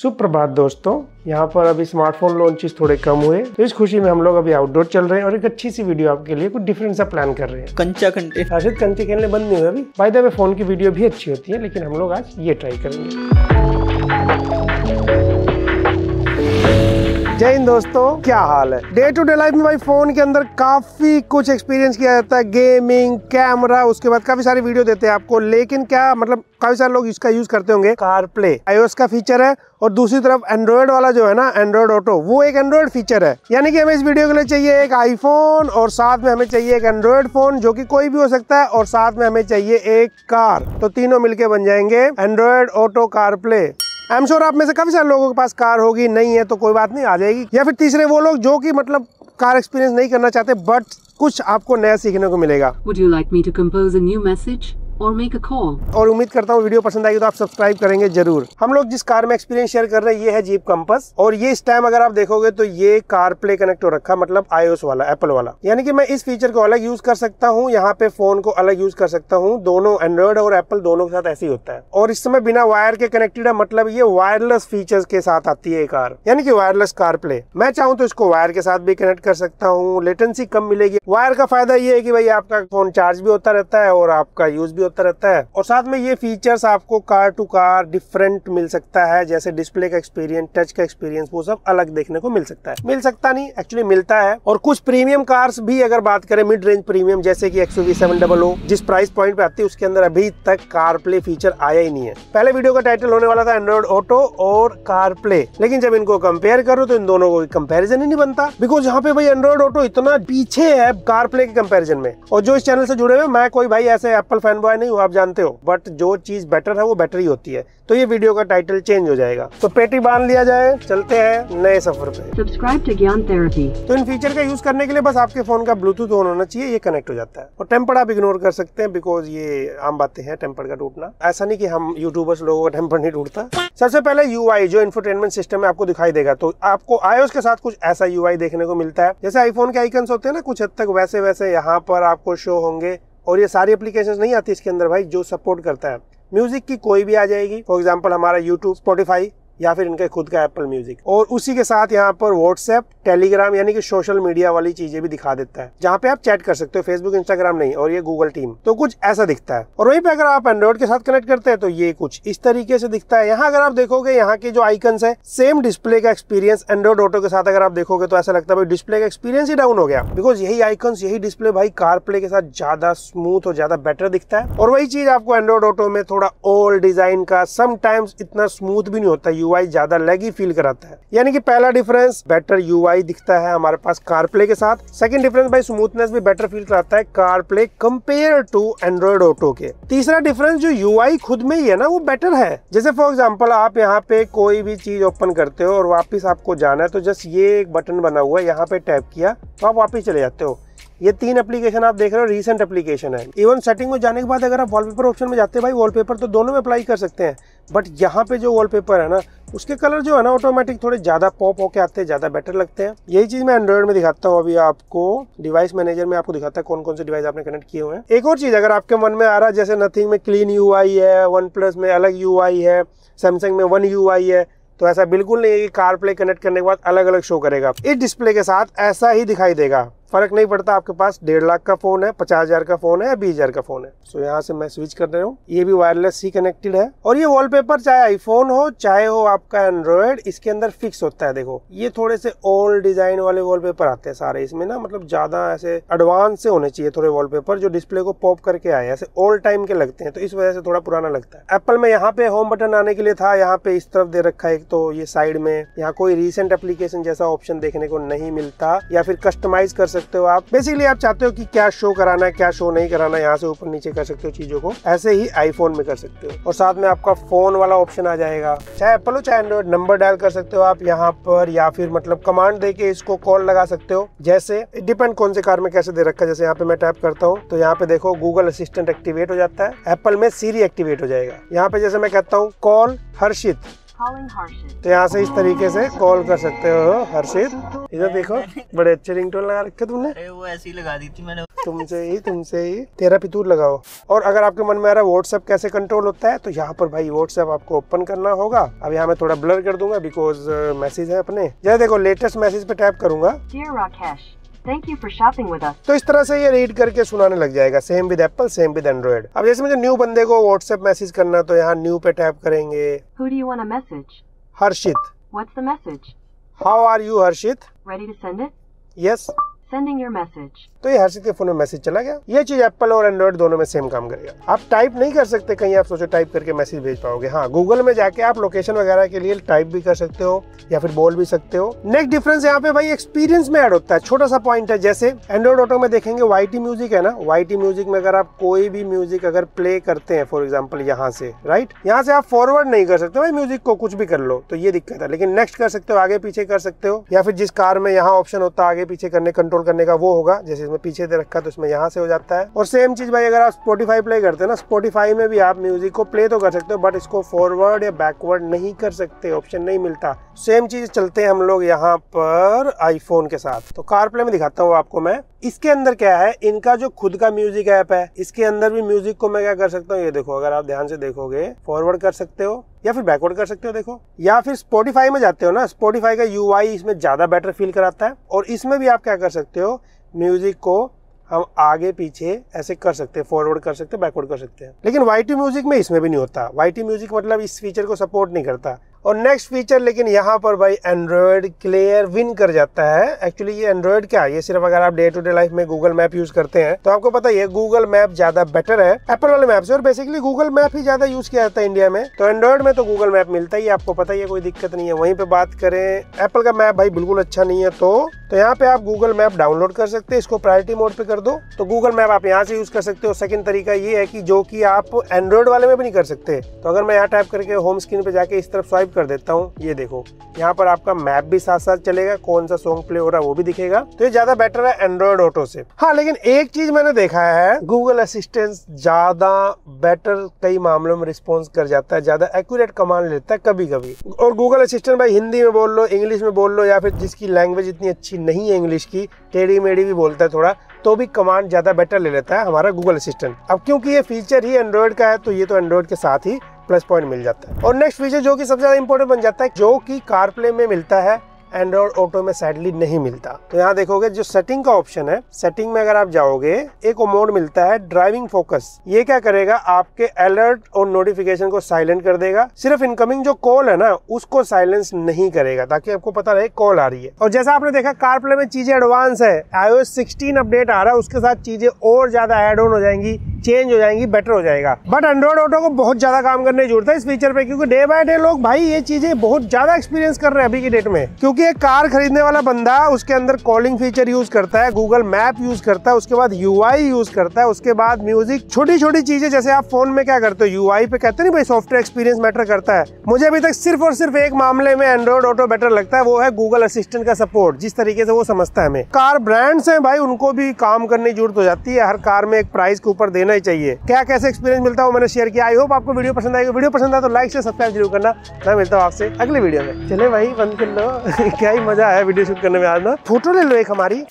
सुप्रभात दोस्तों यहाँ पर अभी स्मार्टफोन लॉन्चेस थोड़े कम हुए तो इस खुशी में हम लोग अभी आउटडोर चल रहे हैं और एक अच्छी सी वीडियो आपके लिए कुछ डिफरेंट सा प्लान कर रहे हैं कंचा कंटे कंचे खेलने बंद नहीं हुए अभी बाय द वे फोन की वीडियो भी अच्छी होती है लेकिन हम लोग आज ये ट्राई करेंगे जय हिंद दोस्तों क्या हाल है डे टू डे लाइफ में भाई फोन के अंदर काफी कुछ एक्सपीरियंस किया जाता है गेमिंग कैमरा उसके बाद काफी सारी वीडियो देते हैं आपको लेकिन क्या मतलब काफी सारे लोग इसका यूज करते होंगे कार प्ले आईओएस का फीचर है और दूसरी तरफ एंड्रॉयड वाला जो है ना एंड्रॉयड ऑटो वो एक एंड्रॉयड फीचर है यानी कि हमें इस वीडियो के लिए चाहिए एक आईफोन और साथ में हमें चाहिए एक एंड्रॉयड फोन जो कि कोई भी हो सकता है और साथ में हमें चाहिए एक कार तो तीनों मिलके बन जाएंगे Android Auto CarPlay I am sure आप में से काफ़ी सारे लोगों के पास कार होगी नहीं है तो कोई बात नहीं आ जाएगी या फिर तीसरे वो लोग जो कि मतलब कार एक्सपीरियंस नहीं करना चाहते बट कुछ आपको नया सीखने को मिलेगा would you like me to compose a new message और मेक अ कॉल और उम्मीद करता हूँ वीडियो पसंद आएगी तो आप सब्सक्राइब करेंगे जरूर हम लोग जिस कार में एक्सपीरियंस शेयर कर रहे हैं ये है जीप कंपस और ये इस टाइम अगर आप देखोगे तो ये कार प्ले कनेक्ट हो रखा मतलब आईओएस वाला एप्पल वाला यानी कि मैं इस फीचर को अलग यूज कर सकता हूँ यहाँ पे फोन को अलग यूज कर सकता हूँ दोनों एंड्रॉइड और एप्पल दोनों के साथ ऐसे ही होता है और इस समय बिना वायर के कनेक्टेड है मतलब ये वायरलेस फीचर के साथ आती है कार यानी कि वायरलेस कार प्ले मैं चाहूँ तो इसको वायर के साथ भी कनेक्ट कर सकता हूँ लेटेंसी कम मिलेगी वायर का फायदा ये है कि भाई आपका फोन चार्ज भी होता रहता है और आपका यूज भी होता रहता है और साथ में ये फीचर्स आपको कार टू कार डिफरेंट मिल सकता है जैसे डिस्प्ले का एक्सपीरियंस टच का एक्सपीरियंस वो सब अलग देखने को मिल सकता है मिल सकता नहीं एक्चुअली मिलता है और कुछ प्रीमियम कार्स भी अगर बात करें मिड रेंज प्रीमियम जैसे की एक्सो वी जिस प्राइस पॉइंट पे आती है उसके अंदर अभी तक कार प्ले फीचर आया ही नहीं है पहले वीडियो का टाइटल होने वाला था एंड्रॉइड ऑटो और कार प्ले लेकिन जब इनको कंपेयर करो तो इन दोनों को कंपेरिजन ही नहीं बनता बिकॉज यहाँ पे भाई एंड्रॉइड ऑटो इतना पीछे है कार प्ले के कंपेरिजन में और जो इस चैनल से जुड़े हुए मैं कोई भाई ऐसे एप्पल फैन बॉय मैं नहीं हूँ आप जानते हो बट जो चीज़ बेटर है वो बेटर ही होती है तो ये वीडियो का टाइटल चेंज हो जाएगा तो पेटी बांध लिया जाए चलते हैं नए सफर पे सब्सक्राइब टू ज्ञान थेरेपी तो इन फीचर का यूज करने के लिए बस आपके फोन का ब्लूटूथ ऑन होना चाहिए ये कनेक्ट हो जाता है और टेम्पर आप इग्नोर कर सकते हैं बिकॉज ये आम बातें हैं टेम्पर का टूटना ऐसा नहीं की हम यूट्यूबर्स लोगों का टेम्पर नहीं टूटता सबसे पहले यू जो इन्फोटेनमेंट सिस्टम है आपको दिखाई देगा तो आपको आयो के साथ कुछ ऐसा यू देखने को मिलता है जैसे आईफोन के आइकन्स होते हैं ना कुछ हद तक वैसे वैसे यहाँ पर आपको शो होंगे और ये सारी एप्लीकेशन नहीं आती इसके अंदर भाई जो सपोर्ट करता है म्यूजिक की कोई भी आ जाएगी फॉर एग्जाम्पल हमारा यूट्यूब स्पॉटिफाई या फिर इनका खुद का एप्पल म्यूजिक और उसी के साथ यहाँ पर व्हाट्सएप टेलीग्राम यानी कि सोशल मीडिया वाली चीजें भी दिखा देता है जहाँ पे आप चैट कर सकते हो फेसबुक इंस्टाग्राम नहीं और ये गूगल टीम तो कुछ ऐसा दिखता है और वहीं पे अगर आप एंड्रॉइड के साथ कनेक्ट करते हैं तो ये कुछ इस तरीके से दिखता है यहाँ अगर आप देखोगे यहाँ के जो आइकन है सेम डिस्प्ले का एक्सपीरियंस एंड्रॉइड ऑटो के साथ अगर आप देखोगे तो ऐसा लगता है डिस्प्ले का एक्सपीरियंस ही डाउन हो गया बिकॉज यही आइकन यही डिस्प्ले भाई कार प्ले के साथ ज्यादा स्मूथ और ज्यादा बेटर दिखता है और वही चीज आपको एंड्रॉइड ऑटो में थोड़ा ओल्ड डिजाइन का समटाइम्स इतना स्मूथ भी नहीं होता यूआई ज्यादा लेगी फील कराता है यानी कि पहला डिफरेंस बेटर यूआई दिखता है हमारे पास कारप्ले के साथ सेकंड डिफरेंस भाई स्मूथनेस भी बेटर फील कराता है CarPlay compare to Android Auto के तीसरा डिफरेंस जो यूआई खुद में ही है ना वो बेटर है जैसे फॉर एग्जाम्पल आप यहाँ पे कोई भी चीज ओपन करते हो और वापिस आपको जाना है तो जस्ट ये एक बटन बना हुआ है यहाँ पे टैप किया तो आप वापिस चले जाते हो ये तीन एप्लीकेशन आप देख रहे हो रिसेंट एप्लीकेशन है इवन सेटिंग में जाने के बाद अगर आप वॉलपेपर ऑप्शन में जाते हैं भाई वॉलपेपर तो दोनों में अप्लाई कर सकते हैं बट यहाँ पे जो वॉलपेपर है ना उसके कलर जो है ना ऑटोमेटिक थोड़े ज़्यादा पॉप होके आते हैं ज़्यादा बेटर लगते हैं यही चीज़ मैं एंड्रॉइड में दिखाता हूँ अभी आपको डिवाइस मैनेजर में आपको दिखाता है कौन कौन से डिवाइस आपने कनेक्ट किए हुए हैं एक और चीज़ अगर आपके मन में आ रहा है जैसे नथिंग में क्लीन यू है वन प्लस में अलग यू है सैमसंग में वन यू है तो ऐसा बिल्कुल नहीं है कि कार प्ले कनेक्ट करने के बाद अलग अलग शो करेगा इस डिस्प्ले के साथ ऐसा ही दिखाई देगा फ़र्क नहीं पड़ता आपके पास डेढ़ लाख का फ़ोन है पचास हज़ार का फ़ोन है या बीस हज़ार का फ़ोन है सो यहाँ से मैं स्विच कर रहा हूँ ये भी वायरलेस ही कनेक्टेड है और ये वॉलपेपर चाहे आईफोन हो चाहे हो आपका एंड्रॉयड इसके अंदर फिक्स होता है देखो ये थोड़े से ओल्ड डिज़ाइन वाले वॉलपेपर आते हैं सारे इसमें ना मतलब ज़्यादा ऐसे एडवांस से होने चाहिए थोड़े वॉलपेपर जो डिस्प्ले को पॉप करके आए ऐसे ओल्ड टाइम के लगते हैं तो इस वजह से थोड़ा पुराना लगता है एप्पल में यहाँ पे होम बटन आने के लिए था यहाँ पे इस तरफ दे रखा है एक तो ये साइड में यहाँ कोई रिसेंट एप्लीकेशन जैसा ऑप्शन देखने को नहीं मिलता या फिर कस्टमाइज कर सकते हो आप बेसिकली आप चाहते हो कि क्या शो कराना है क्या शो नहीं कराना यहाँ से ऊपर नीचे कर सकते हो चीजों को ऐसे ही आईफोन में कर सकते हो और साथ में आपका फोन वाला ऑप्शन आ जाएगा चाहे एप्पल हो चाहे एंड्रॉइड नंबर डायल कर सकते हो आप यहाँ पर या फिर मतलब कमांड दे इसको कॉल लगा सकते हो जैसे डिपेंड कौन से कार में कैसे दे रखा है जैसे यहाँ पे मैं टाइप करता हूँ तो यहाँ पे देखो गूगल असिस्टेंट एक्टिवेट हो जाता है एप्पल में सीरी एक्टिवेट हो जाएगा यहाँ पे जैसे मैं कहता हूँ कॉल हर्षित तो यहाँ से इस तरीके से कॉल कर सकते हो हर्षित इधर देखो बड़े अच्छे रिंगटोन लगा रखे तुमने वो ऐसी लगा दी थी मैंने तुमसे ही तुमसे ही तेरा पितूर लगाओ और अगर आपके मन में आ रहा है व्हाट्सएप कैसे कंट्रोल होता है तो यहाँ पर भाई व्हाट्सएप आपको ओपन करना होगा अब यहाँ मैं थोड़ा ब्लर कर दूंगा बिकॉज मैसेज है अपने जैसे देखो लेटेस्ट मैसेज पे टैप करूंगा thank you for shopping with us तो इस तरह से ये रीड करके सुनाने लग जाएगा same with Apple same with Android अब जैसे मुझे न्यू बंदे को व्हाट्सएप मैसेज करना तो यहाँ न्यू पे टैप करेंगे Harshit do you want a message? Harshit What's the message? How are sending your message तो ये हर के फोन में मैसेज चला गया ये चीज एप्पल और एंड्रॉइड दोनों में सेम काम करेगा आप टाइप नहीं कर सकते कहीं आप सोचो टाइप करके मैसेज भेज पाओगे हाँ गूगल में जाके आप लोकेशन वगैरह के लिए टाइप भी कर सकते हो या फिर बोल भी सकते हो नेक्स्ट डिफरेंस यहाँ पे भाई एक्सपीरियंस में एड होता है छोटा सा पॉइंट है जैसे एंड्रॉइड ऑटो में देखेंगे वाई म्यूजिक है ना वाई म्यूजिक में अगर आप कोई भी म्यूजिक अगर प्ले करते हैं फॉर एग्जाम्पल यहाँ से राइट यहाँ से आप फॉरवर्ड नहीं कर सकते भाई म्यूजिक को कुछ भी कर लो तो ये दिक्कत है लेकिन नेक्स्ट कर सकते हो आगे पीछे कर सकते हो या फिर जिस कार में यहाँ ऑप्शन होता है आगे पीछे करने कंट्रोल कंट्रोल करने का वो होगा जैसे इसमें पीछे दे रखा तो इसमें यहाँ से हो जाता है और सेम चीज़ भाई अगर आप स्पोटीफाई प्ले करते हैं ना स्पोटीफाई में भी आप म्यूजिक को प्ले तो कर सकते हो बट इसको फॉरवर्ड या बैकवर्ड नहीं कर सकते ऑप्शन नहीं मिलता सेम चीज़ चलते हैं हम लोग यहाँ पर आईफोन के साथ तो कार प्ले में दिखाता हूँ आपको मैं इसके अंदर क्या है इनका जो खुद का म्यूजिक ऐप है इसके अंदर भी म्यूजिक को मैं क्या कर सकता हूँ ये देखो अगर आप ध्यान से देखोगे फॉरवर्ड कर सकते हो या फिर बैकवर्ड कर सकते हो देखो या फिर स्पॉटिफाई में जाते हो ना स्पॉटिफाई का यू इसमें ज़्यादा बेटर फील कराता है और इसमें भी आप क्या कर सकते हो म्यूज़िक को हम आगे पीछे ऐसे कर सकते हैं फॉरवर्ड कर सकते हैं बैकवर्ड कर सकते हैं लेकिन वाई म्यूजिक में इसमें भी नहीं होता वाई म्यूजिक मतलब इस फीचर को सपोर्ट नहीं करता और नेक्स्ट फीचर लेकिन यहाँ पर भाई एंड्रॉयड क्लियर विन कर जाता है एक्चुअली ये एंड्रॉयड क्या है ये सिर्फ अगर आप डे टू डे लाइफ में गूगल मैप यूज करते हैं तो आपको पता है गूगल मैप ज्यादा बेटर है एप्पल वाले मैप से और बेसिकली गूगल मैप ही ज्यादा यूज किया जाता है इंडिया में तो एंड्रॉयड में तो गूगल मैप मिलता ही आपको पता ही है कोई दिक्कत नहीं है वहीं पे बात करें एप्पल का मैप भाई बिल्कुल अच्छा नहीं है तो तो यहाँ पे आप गूगल मैप डाउनलोड कर सकते हैं इसको प्रायोरिटी मोड पर कर दो तो गूगल मैप आप यहाँ से यूज कर सकते हो सेकंड तरीका ये है कि जो कि आप एंड्रॉयड वाले में भी नहीं कर सकते तो अगर मैं यहाँ टाइप करके होम स्क्रीन पे जाके इस तरफ स्वाइप कर देता हूँ ये देखो यहाँ पर आपका मैप भी साथ साथ चलेगा कौन सा सॉन्ग प्ले हो रहा है वो भी दिखेगा तो ये ज्यादा बेटर है एंड्रॉयड ऑटो से हाँ लेकिन एक चीज मैंने देखा है गूगल असिस्टेंस ज्यादा बेटर कई मामलों में रिस्पॉन्स कर जाता है ज्यादा एक्यूरेट कमांड लेता है कभी कभी और गूगल असिस्टेंट भाई हिंदी में बोल लो इंग्लिश में बोल लो या फिर जिसकी लैंग्वेज इतनी अच्छी नहीं है इंग्लिश की टेढ़ी मेढ़ी भी बोलता है थोड़ा तो भी कमांड ज्यादा बेटर ले लेता है हमारा गूगल असिस्टेंट अब क्योंकि ये फीचर ही एंड्रॉयड का है तो ये तो एंड्रॉयड के साथ ही प्लस पॉइंट मिल जाता है और नेक्स्ट फीचर जो कि सबसे ज़्यादा इंपॉर्टेंट बन जाता है जो कि कारप्ले में मिलता है एंड्रॉइड ऑटो में सैडली नहीं मिलता तो यहाँ देखोगे जो सेटिंग का ऑप्शन है सेटिंग में अगर आप जाओगे एक मोड मिलता है ड्राइविंग फोकस ये क्या करेगा आपके अलर्ट और नोटिफिकेशन को साइलेंट कर देगा सिर्फ इनकमिंग जो कॉल है ना उसको साइलेंस नहीं करेगा ताकि आपको पता रहे कॉल आ रही है और जैसा आपने देखा कारप्ले में चीजें एडवांस है आईओ 16 अपडेट आ रहा है उसके साथ चीजें और ज्यादा एड ऑन हो जाएंगी चेंज हो जाएंगी बेटर हो जाएगा बट एंड्रॉइड ऑटो को बहुत ज्यादा काम करने की जरूरत है इस फीचर पे क्योंकि डे बाय डे लोग भाई ये चीजें बहुत ज्यादा एक्सपीरियंस कर रहे हैं अभी की डेट में क्योंकि एक कार खरीदने वाला बंदा उसके अंदर कॉलिंग फीचर यूज करता है गूगल मैप यूज करता है उसके बाद यू यूज करता है उसके बाद म्यूजिक छोटी छोटी चीजें जैसे आप फोन में क्या करते हो यू पे कहते नहीं भाई सॉफ्टवेयर एक्सपीरियंस मैटर करता है मुझे अभी तक सिर्फ और सिर्फ एक मामले में एंड्रॉइड ऑटो बेटर लगता है वो है गूगल असिस्टेंट का सपोर्ट जिस तरीके से वो समझता है हमें कार ब्रांड्स हैं भाई उनको भी काम करने की जरूरत हो जाती है हर कार में एक प्राइस के ऊपर देना होना ही चाहिए क्या कैसे एक्सपीरियंस मिलता है मैंने शेयर किया आई होप आपको वीडियो पसंद आएगी वीडियो पसंद आए तो लाइक से सब्सक्राइब जरूर करना मैं मिलता हूँ आपसे अगले वीडियो में चले भाई बंद कर लो क्या ही मजा आया वीडियो शूट करने में आज ना फोटो ले लो एक हमारी